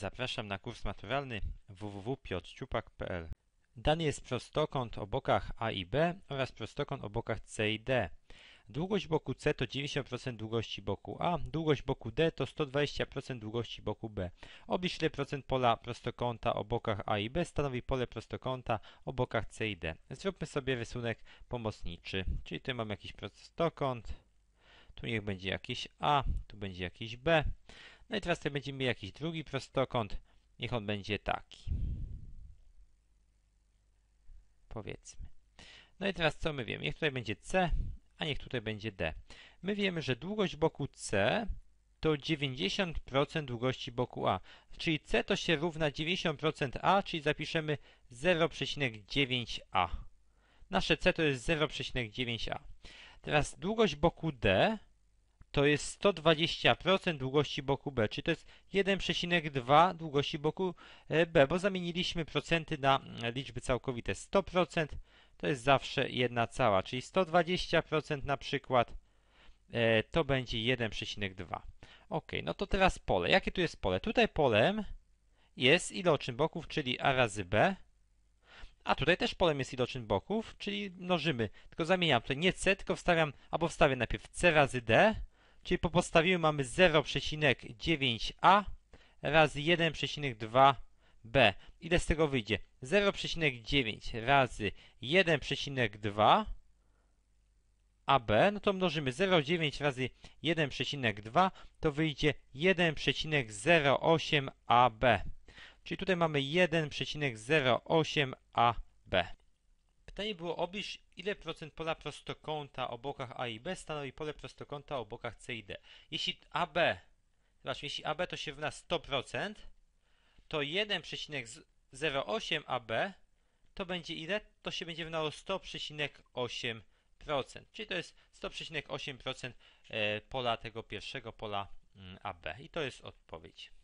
Zapraszam na kurs maturalny www.piotrciupak.pl Dany jest prostokąt o bokach A i B oraz prostokąt o bokach C i D. Długość boku C to 90% długości boku A, długość boku D to 120% długości boku B. Oblicz ile procent pola prostokąta o bokach A i B stanowi pole prostokąta o bokach C i D. Zróbmy sobie rysunek pomocniczy, czyli tutaj mam jakiś prostokąt, tu niech będzie jakiś A, tu będzie jakiś B. No i teraz tutaj będziemy mieli jakiś drugi prostokąt. Niech on będzie taki. Powiedzmy. No i teraz co my wiemy? Niech tutaj będzie C, a niech tutaj będzie D. My wiemy, że długość boku C to 90% długości boku A. Czyli C to się równa 90% A, czyli zapiszemy 0,9A. Nasze C to jest 0,9A. Teraz długość boku D to jest 120% długości boku B, czyli to jest 1,2 długości boku e, B, bo zamieniliśmy procenty na mm, liczby całkowite. 100% to jest zawsze jedna cała, czyli 120% na przykład e, to będzie 1,2. Ok, no to teraz pole. Jakie tu jest pole? Tutaj polem jest iloczyn boków, czyli A razy B, a tutaj też polem jest iloczyn boków, czyli mnożymy. Tylko zamieniam tutaj nie C, tylko wstawiam, albo wstawię najpierw C razy D, Czyli po podstawie mamy 0,9a razy 1,2b. Ile z tego wyjdzie? 0,9 razy 1,2 AB, no to mnożymy 0,9 razy 1,2, to wyjdzie 1,08 AB. Czyli tutaj mamy 1,08 AB. Pytanie było obliż ile procent pola prostokąta o bokach A i B stanowi pole prostokąta o bokach C i D. Jeśli AB, zobaczmy, jeśli AB to się nas 100%, to 1,08 AB to będzie ile? To się będzie wynało 100,8%. Czyli to jest 100,8% e, pola tego pierwszego pola mm, AB. I to jest odpowiedź.